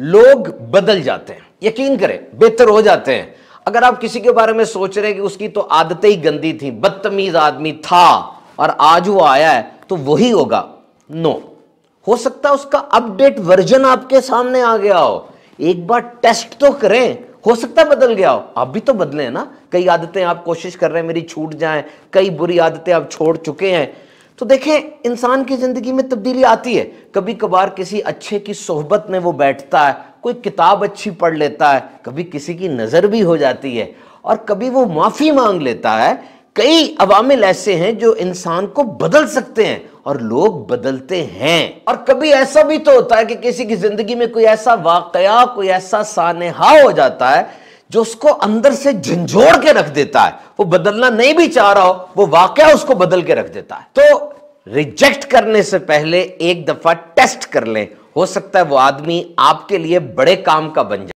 लोग बदल जाते हैं यकीन करें बेहतर हो जाते हैं अगर आप किसी के बारे में सोच रहे हैं कि उसकी तो आदतें ही गंदी थी बदतमीज आदमी था और आज वो आया है तो वही होगा नो हो सकता है उसका अपडेट वर्जन आपके सामने आ गया हो एक बार टेस्ट तो करें हो सकता है बदल गया हो आप भी तो बदले ना कई आदतें आप कोशिश कर रहे हैं मेरी छूट जाए कई बुरी आदतें आप छोड़ चुके हैं तो देखें इंसान की ज़िंदगी में तब्दीली आती है कभी कभार किसी अच्छे की सोहबत में वो बैठता है कोई किताब अच्छी पढ़ लेता है कभी किसी की नज़र भी हो जाती है और कभी वो माफ़ी मांग लेता है कई अवामिल ऐसे हैं जो इंसान को बदल सकते हैं और लोग बदलते हैं और कभी ऐसा भी तो होता है कि किसी की ज़िंदगी में कोई ऐसा वाकया कोई ऐसा सानहा हो जाता है जो उसको अंदर से झंझोड़ के रख देता है वो बदलना नहीं भी चाह रहा हो वो वाकया उसको बदल के रख देता है तो रिजेक्ट करने से पहले एक दफा टेस्ट कर लें हो सकता है वो आदमी आपके लिए बड़े काम का बन जाए